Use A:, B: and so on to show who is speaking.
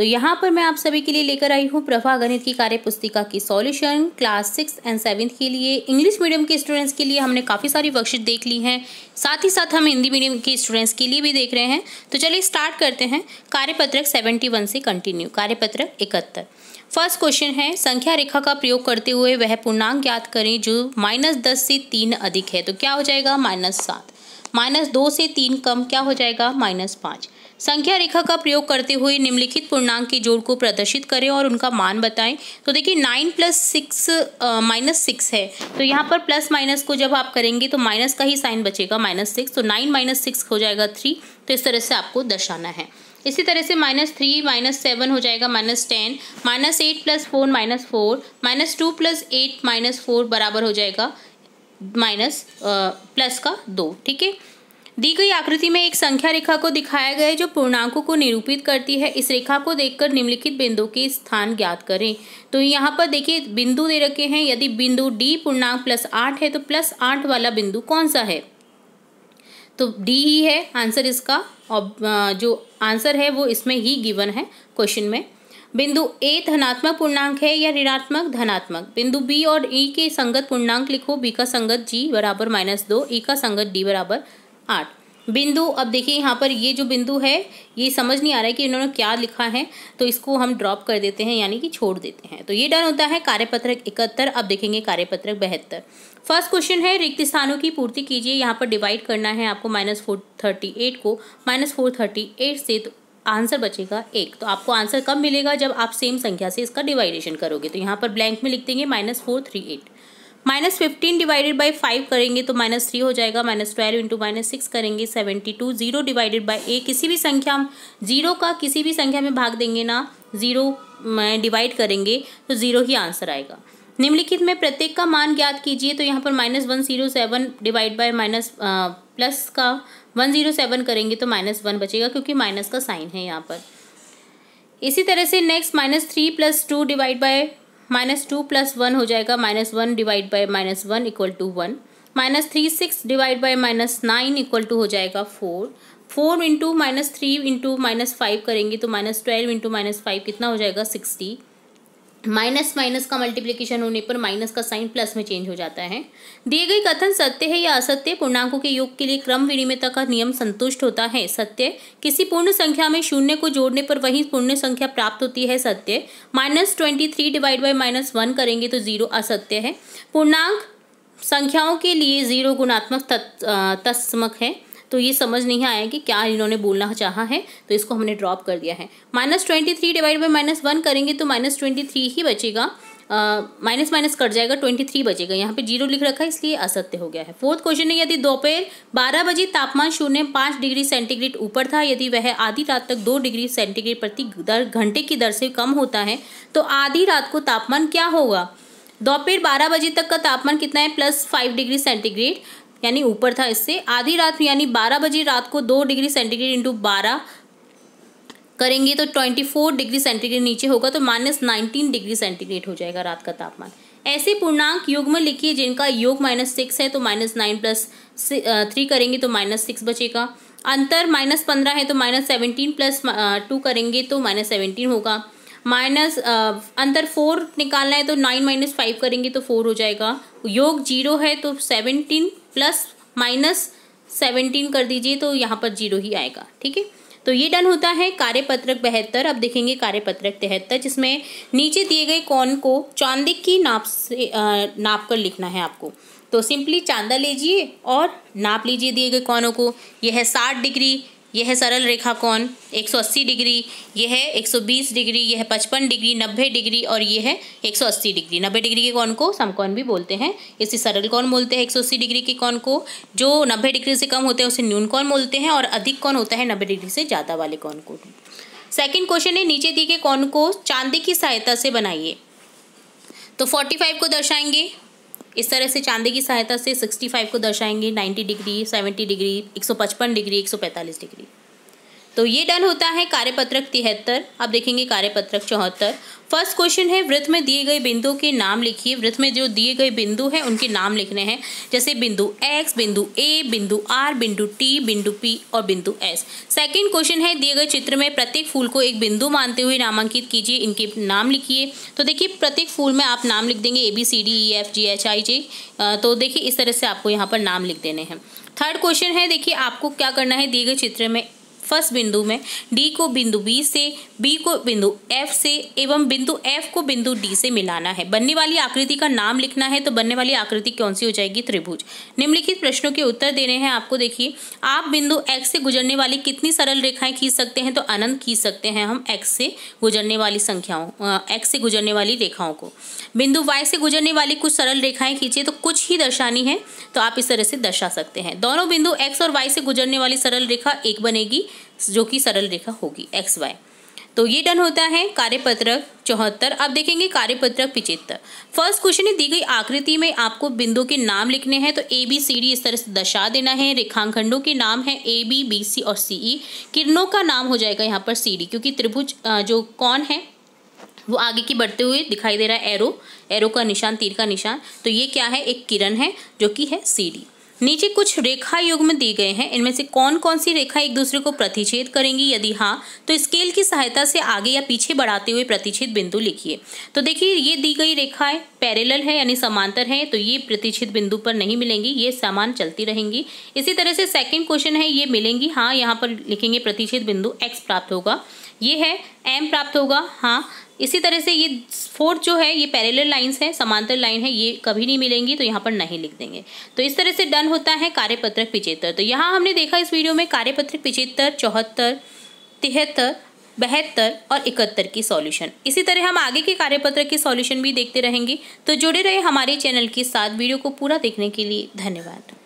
A: तो यहाँ पर मैं आप सभी के लिए लेकर आई हूँ प्रभा गणित की कार्य पुस्तिका की solution class six and seventh के लिए इंग्लिश मीडियम के स्टूडेंट्स के लिए हमने काफ़ी सारी वर्कशीट देख ली हैं साथ ही साथ हम हिंदी मीडियम के स्टूडेंट्स के लिए भी देख रहे हैं तो चलिए स्टार्ट करते हैं कार्यपत्रक सेवेंटी वन से कंटिन्यू कार्यपत्रक इकहत्तर फर्स्ट क्वेश्चन है संख्या रेखा का प्रयोग करते हुए वह पूर्णांक ज्ञात करें जो माइनस दस से तीन अधिक है तो क्या हो जाएगा माइनस सात माइनस दो से तीन कम क्या हो जाएगा माइनस पाँच संख्या रेखा का प्रयोग करते हुए निम्नलिखित पूर्णांक के जोड़ को प्रदर्शित करें और उनका मान बताएं तो देखिए nine plus six minus six है तो यहाँ पर प्लस माइनस को जब आप करेंगे तो माइनस का ही साइन बचेगा माइनस सिक्स तो नाइन माइनस सिक्स हो जाएगा थ्री तो इस तरह से आपको दर्शाना है इसी तरह से माइनस थ्री माइनस सेवन हो जाएगा minus ten minus eight plus four minus four minus two plus eight minus four बराबर हो जाएगा माइनस प्लस का दो ठीक है दी गई आकृति में एक संख्या रेखा को दिखाया गया है जो पूर्णांकों को निरूपित करती है इस रेखा को देखकर निम्नलिखित बिंदु के स्थान ज्ञात करें तो यहाँ पर देखिए बिंदु दे रखे हैं यदि बिंदु डी पूर्णांक प्लस आठ है तो प्लस आठ वाला बिंदु कौन सा है तो डी ही है आंसर इसका और जो आंसर है वो इसमें ही गिवन है क्वेश्चन में बिंदु ए धनात्मक पूर्णांक है या ऋणात्मक धनात्मक बिंदु बी और ई e के संगत पूर्णांक लिखो बी का संगत जी बराबर माइनस दो ई e का संगत डी बराबर आठ बिंदु अब देखिए यहाँ पर ये जो बिंदु है ये समझ नहीं आ रहा है कि इन्होंने क्या लिखा है तो इसको हम ड्रॉप कर देते हैं यानी कि छोड़ देते हैं तो ये डन होता है कार्यपत्रक इकहत्तर अब देखेंगे कार्यपत्रक बहत्तर फर्स्ट क्वेश्चन है रिक्त स्थानों की पूर्ति कीजिए यहाँ पर डिवाइड करना है आपको माइनस फोर थर्टी एट को माइनस फोर थर्टी एट से तो आंसर बचेगा एक तो आपको आंसर कब मिलेगा जब आप सेम संख्या से इसका डिवाइडेशन करोगे तो यहाँ पर ब्लैंक में लिख देंगे minus four three eight minus fifteen divided by five करेंगे तो माइनस थ्री हो जाएगा minus twelve into minus six करेंगे seventy two zero divided by a किसी भी संख्या जीरो का किसी भी संख्या में भाग देंगे ना जीरो डिवाइड करेंगे तो ज़ीरो ही आंसर आएगा निम्नलिखित में प्रत्येक का मान ज्ञात कीजिए तो यहाँ पर minus one zero seven divide by minus plus का वन जीरो सेवन करेंगे तो माइनस वन बचेगा क्योंकि माइनस का साइन है यहाँ पर इसी तरह से next minus three plus two divide by minus two plus one हो जाएगा minus one divide by minus one equal to one minus three six divide by minus nine equal to हो जाएगा four four into minus three into minus five करेंगे तो minus twelve into minus five कितना हो जाएगा sixty minus minus का multiplication होने पर माइनस का साइन प्लस में चेंज हो जाता है दिए गए कथन सत्य है या असत्य पूर्णांकों के योग के लिए क्रम विनिमयता का नियम संतुष्ट होता है सत्य किसी पूर्ण संख्या में शून्य को जोड़ने पर वही पूर्ण संख्या प्राप्त होती है सत्य minus twenty three divide by minus one करेंगे तो जीरो असत्य है पूर्णांक संख्याओं के लिए जीरो गुणात्मक तत्समक है तो ये समझ नहीं आया कि क्या इन्होंने बोलना चाहा है तो इसको हमने ड्रॉप कर दिया है minus twenty three divide by minus one करेंगे तो माइनस ट्वेंटी थ्री ही बचेगा माइनस माइनस कट जाएगा ट्वेंटी थ्री बचेगा यहाँ पे जीरो लिख रखा है इसलिए असत्य हो गया है फोर्थ क्वेश्चन है यदि दोपहर बारह बजे तापमान शून्य पाँच डिग्री सेंटीग्रेड ऊपर था यदि वह आधी रात तक दो डिग्री सेंटीग्रेड प्रति दर घंटे की दर से कम होता है तो आधी रात को तापमान क्या होगा दोपहर बारह बजे तक का तापमान कितना है प्लस फाइव डिग्री सेंटीग्रेड यानी ऊपर था इससे आधी रात यानी बारह बजे रात को दो डिग्री सेंटीग्रेड इंटू बारह करेंगे तो ट्वेंटी फोर डिग्री सेंटीग्रेड नीचे होगा तो माइनस नाइनटीन डिग्री सेंटीग्रेड हो जाएगा रात का तापमान ऐसे पूर्णांक योग में लिखिए जिनका योग माइनस सिक्स है तो माइनस नाइन प्लस थ्री करेंगे तो माइनस सिक्स बचेगा अंतर माइनस पंद्रह है तो माइनस सेवनटीन प्लस टू करेंगे तो माइनस सेवनटीन होगा माइनस अंतर फोर निकालना है तो नाइन माइनस फाइव करेंगे तो फोर हो जाएगा योग जीरो है तो सेवनटीन प्लस माइनस सेवनटीन कर दीजिए तो यहाँ पर जीरो ही आएगा ठीक है तो ये डन होता है कार्यपत्रक बहत्तर अब देखेंगे कार्यपत्रक तिहत्तर जिसमें नीचे दिए गए कौन को चांदी की नाप से आ, नाप कर लिखना है आपको तो सिंपली चांदा लीजिए और नाप लीजिए दिए गए कौनों को यह है साठ डिग्री यह है सरल रेखा कौन 180 डिग्री यह है 120 डिग्री यह है 55 डिग्री 90 डिग्री और यह है 180 डिग्री 90 डिग्री के कौन को समकोण भी बोलते हैं इसे सरल कौन बोलते हैं 180 डिग्री के कौन को जो 90 डिग्री से कम होते हैं उसे न्यून कौन बोलते हैं और अधिक कौन होता है 90 डिग्री से ज़्यादा वाले कौन को सेकेंड क्वेश्चन है नीचे दिए गए कौन को चांदी की सहायता से बनाइए तो फोर्टी को दर्शाएंगे इस तरह से चांदी की सहायता से 65 को दर्शाएंगे 90 डिग्री 70 डिग्री 155 डिग्री 145 डिग्री तो ये डन होता है कार्यपत्रक तिहत्तर अब देखेंगे कार्यपत्रक चौहत्तर फर्स्ट क्वेश्चन है वृत्त में दिए गए बिंदु के नाम लिखिए वृत्त में जो दिए गए बिंदु हैं उनके नाम लिखने हैं जैसे बिंदु एक्स बिंदु ए बिंदु आर बिंदु टी बिंदु पी और बिंदु एस सेकंड क्वेश्चन है दिए गए चित्र में प्रत्येक फूल को एक बिंदु मानते हुए नामांकित कीजिए इनके नाम लिखिए तो देखिए प्रत्येक फूल में आप नाम लिख देंगे A B C D E F G H I J तो देखिए इस तरह से आपको यहाँ पर नाम लिख देने हैं थर्ड क्वेश्चन है देखिए आपको क्या करना है दिए गए चित्र में फर्स्ट बिंदु में डी को बिंदु बी से बी को बिंदु एफ से एवं बिंदु एफ को बिंदु डी से मिलाना है बनने वाली आकृति का नाम लिखना है तो बनने वाली आकृति कौन सी हो जाएगी त्रिभुज निम्नलिखित प्रश्नों के उत्तर देने हैं आपको देखिए आप बिंदु एक्स से गुजरने वाली कितनी सरल रेखाएं खींच सकते हैं तो अनंत खींच सकते हैं हम एक्स से गुजरने वाली संख्याओं एक्स से गुजरने वाली रेखाओं को बिंदु वाई से गुजरने वाली कुछ सरल रेखाएं खींचिए तो कुछ ही दर्शानी है तो आप इस तरह से दर्शा सकते हैं दोनों बिंदु एक्स और वाई से गुजरने वाली सरल रेखा एक बनेगी जो कि सरल रेखा होगी एक्स वाई तो ये डन होता है कार्यपत्रक चौहत्तर अब देखेंगे कार्यपत्रक पिचहत्तर फर्स्ट क्वेश्चन है दी गई आकृति में आपको बिंदु के नाम लिखने हैं तो ए बी सी डी इस तरह से दशा देना है रेखांखंडों के नाम है ए बी बी सी और सी ई e। किरणों का नाम हो जाएगा यहाँ पर सी डी क्योंकि त्रिभुज जो कौन है वो आगे की बढ़ते हुए दिखाई दे रहा है एरो एरो का निशान तीर का निशान तो ये क्या है एक किरण है जो कि है सी डी नीचे कुछ रेखा युग्म दिए गए हैं इनमें से कौन कौन सी रेखा एक दूसरे को प्रतिच्छेद करेंगी यदि हाँ तो स्केल की सहायता से आगे या पीछे बढ़ाते हुए प्रतिच्छेद बिंदु लिखिए तो देखिए ये दी गई रेखाएं पैरेलल है यानी समांतर है तो ये प्रतिच्छेद बिंदु पर नहीं मिलेंगी ये समान चलती रहेंगी इसी तरह से सेकेंड क्वेश्चन है ये मिलेंगी हाँ यहाँ पर लिखेंगे प्रतिच्छेद बिंदु एक्स प्राप्त होगा ये है एम प्राप्त होगा हाँ इसी तरह से ये फोर्थ जो है ये पैरेलल लाइंस है समांतर लाइन है ये कभी नहीं मिलेंगी तो यहाँ पर नहीं लिख देंगे तो इस तरह से डन होता है कार्यपत्रक पिचहत्तर तो यहाँ हमने देखा इस वीडियो में कार्यपत्रक पिचहत्तर चौहत्तर तिहत्तर बहत्तर और इकहत्तर की सॉल्यूशन इसी तरह हम आगे के कार्यपत्र की सॉल्यूशन भी देखते रहेंगे तो जुड़े रहे हमारे चैनल के साथ वीडियो को पूरा देखने के लिए धन्यवाद